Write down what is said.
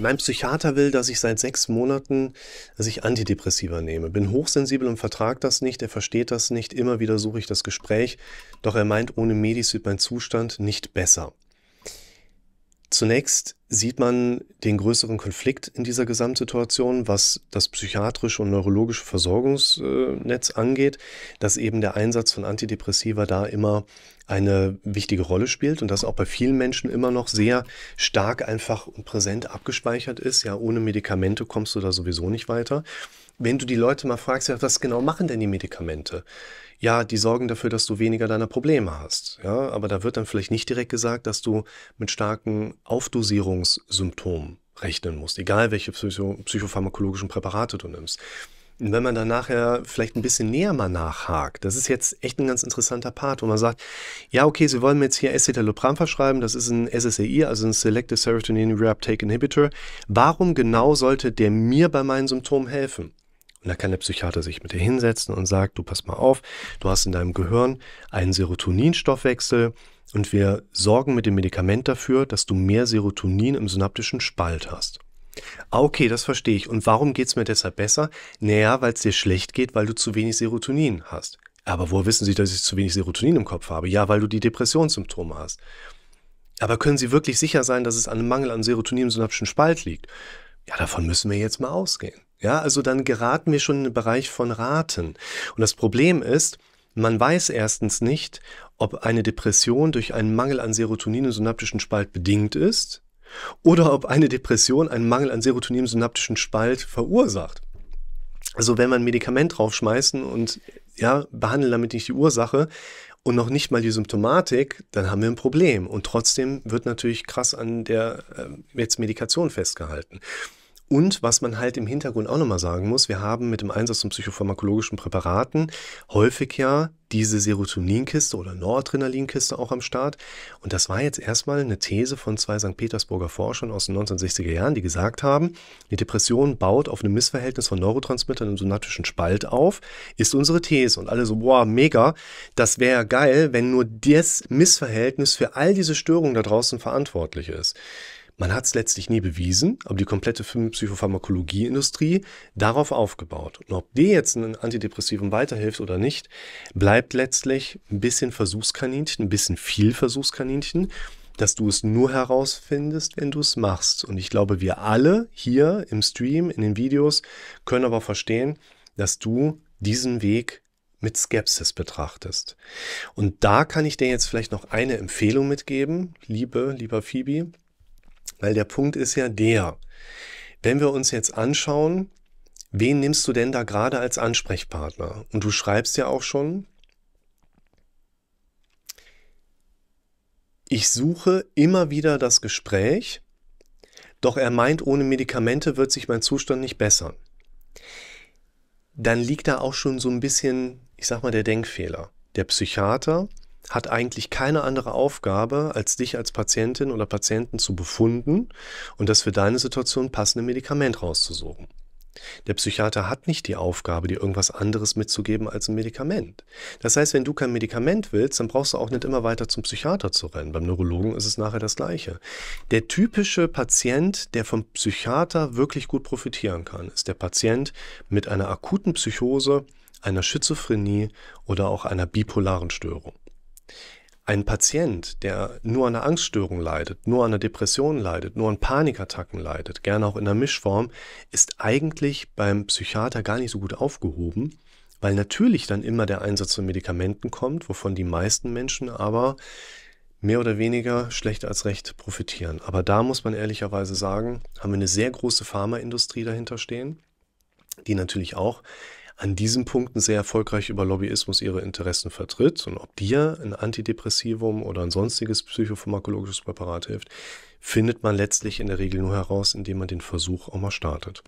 Mein Psychiater will, dass ich seit sechs Monaten, dass ich Antidepressiva nehme. Bin hochsensibel und vertrag das nicht, er versteht das nicht, immer wieder suche ich das Gespräch, doch er meint, ohne Medis wird mein Zustand nicht besser. Zunächst sieht man den größeren Konflikt in dieser Gesamtsituation, was das psychiatrische und neurologische Versorgungsnetz angeht, dass eben der Einsatz von Antidepressiva da immer eine wichtige Rolle spielt und das auch bei vielen Menschen immer noch sehr stark einfach und präsent abgespeichert ist. Ja, ohne Medikamente kommst du da sowieso nicht weiter wenn du die Leute mal fragst, ja, was genau machen denn die Medikamente? Ja, die sorgen dafür, dass du weniger deiner Probleme hast. Ja, aber da wird dann vielleicht nicht direkt gesagt, dass du mit starken Aufdosierungssymptomen rechnen musst, egal welche Psycho psychopharmakologischen Präparate du nimmst. Und wenn man dann nachher vielleicht ein bisschen näher mal nachhakt, das ist jetzt echt ein ganz interessanter Part, wo man sagt, ja, okay, Sie wollen mir jetzt hier Escitalopram verschreiben, das ist ein SSRI, also ein Selective Serotonin Reuptake Inhibitor. Warum genau sollte der mir bei meinen Symptomen helfen? Und da kann der Psychiater sich mit dir hinsetzen und sagt, du pass mal auf, du hast in deinem Gehirn einen Serotoninstoffwechsel und wir sorgen mit dem Medikament dafür, dass du mehr Serotonin im synaptischen Spalt hast. Ah, okay, das verstehe ich. Und warum geht es mir deshalb besser? Naja, weil es dir schlecht geht, weil du zu wenig Serotonin hast. Aber woher wissen Sie, dass ich zu wenig Serotonin im Kopf habe? Ja, weil du die Depressionssymptome hast. Aber können Sie wirklich sicher sein, dass es an einem Mangel an Serotonin im synaptischen Spalt liegt? Ja, davon müssen wir jetzt mal ausgehen. Ja, also dann geraten wir schon in den Bereich von Raten. Und das Problem ist, man weiß erstens nicht, ob eine Depression durch einen Mangel an Serotonin im synaptischen Spalt bedingt ist oder ob eine Depression einen Mangel an Serotonin im synaptischen Spalt verursacht. Also wenn man ein Medikament draufschmeißen und ja, behandeln damit nicht die Ursache und noch nicht mal die Symptomatik, dann haben wir ein Problem. Und trotzdem wird natürlich krass an der äh, jetzt Medikation festgehalten. Und was man halt im Hintergrund auch nochmal sagen muss, wir haben mit dem Einsatz von psychopharmakologischen Präparaten häufig ja diese Serotoninkiste oder Noradrenalinkiste auch am Start. Und das war jetzt erstmal eine These von zwei St. Petersburger Forschern aus den 1960er Jahren, die gesagt haben, die Depression baut auf einem Missverhältnis von Neurotransmittern im synaptischen Spalt auf, ist unsere These. Und alle so, boah, mega, das wäre geil, wenn nur das Missverhältnis für all diese Störungen da draußen verantwortlich ist. Man hat es letztlich nie bewiesen, aber die komplette Psychopharmakologieindustrie darauf aufgebaut. Und ob dir jetzt einen Antidepressiven weiterhilft oder nicht, bleibt letztlich ein bisschen Versuchskaninchen, ein bisschen viel Versuchskaninchen, dass du es nur herausfindest, wenn du es machst. Und ich glaube, wir alle hier im Stream, in den Videos, können aber verstehen, dass du diesen Weg mit Skepsis betrachtest. Und da kann ich dir jetzt vielleicht noch eine Empfehlung mitgeben, liebe, lieber Phoebe weil der Punkt ist ja der, wenn wir uns jetzt anschauen, wen nimmst du denn da gerade als Ansprechpartner? Und du schreibst ja auch schon, ich suche immer wieder das Gespräch, doch er meint, ohne Medikamente wird sich mein Zustand nicht bessern. Dann liegt da auch schon so ein bisschen, ich sag mal, der Denkfehler. Der Psychiater hat eigentlich keine andere Aufgabe, als dich als Patientin oder Patienten zu befunden und das für deine Situation passende Medikament rauszusuchen. Der Psychiater hat nicht die Aufgabe, dir irgendwas anderes mitzugeben als ein Medikament. Das heißt, wenn du kein Medikament willst, dann brauchst du auch nicht immer weiter zum Psychiater zu rennen. Beim Neurologen ist es nachher das Gleiche. Der typische Patient, der vom Psychiater wirklich gut profitieren kann, ist der Patient mit einer akuten Psychose, einer Schizophrenie oder auch einer bipolaren Störung. Ein Patient, der nur an einer Angststörung leidet, nur an einer Depression leidet, nur an Panikattacken leidet, gerne auch in einer Mischform, ist eigentlich beim Psychiater gar nicht so gut aufgehoben, weil natürlich dann immer der Einsatz von Medikamenten kommt, wovon die meisten Menschen aber mehr oder weniger schlecht als recht profitieren. Aber da muss man ehrlicherweise sagen, haben wir eine sehr große Pharmaindustrie dahinter stehen, die natürlich auch an diesen Punkten sehr erfolgreich über Lobbyismus ihre Interessen vertritt und ob dir ein Antidepressivum oder ein sonstiges psychopharmakologisches Präparat hilft, findet man letztlich in der Regel nur heraus, indem man den Versuch auch mal startet.